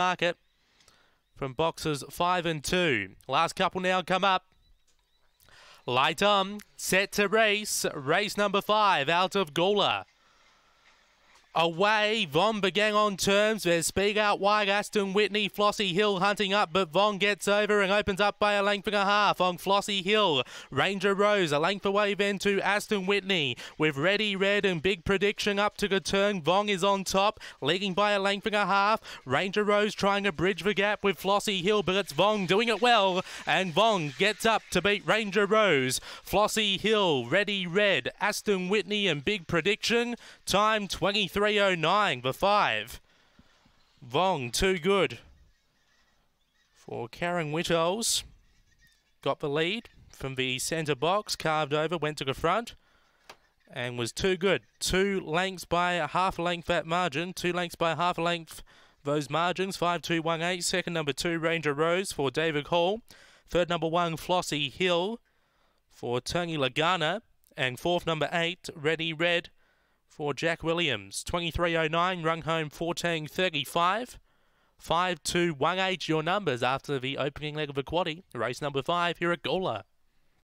market from boxes five and two. Last couple now come up. Light on, set to race. Race number five out of Gawler. Away, Von began on terms. There's Speak Out wide, Aston Whitney, Flossie Hill hunting up, but Von gets over and opens up by a length and a half on Flossie Hill. Ranger Rose, a length away then to Aston Whitney. With Ready Red and Big Prediction up to the turn, Von is on top, leading by a length and a half. Ranger Rose trying to bridge the gap with Flossie Hill, but it's Von doing it well, and Von gets up to beat Ranger Rose. Flossie Hill, Ready Red, Aston Whitney and Big Prediction. Time 23. 309 for five. Vong, too good for Karen Whittles. Got the lead from the centre box, carved over, went to the front, and was too good. Two lengths by a half length that margin, two lengths by half length those margins. one eight. Second number two, Ranger Rose for David Hall. Third number one, Flossie Hill for Tony Lagana. And fourth number eight, Ready Red for Jack Williams. 23.09, rung home 14.35. 5218 your numbers after the opening leg of the quaddy. Race number five here at Gola.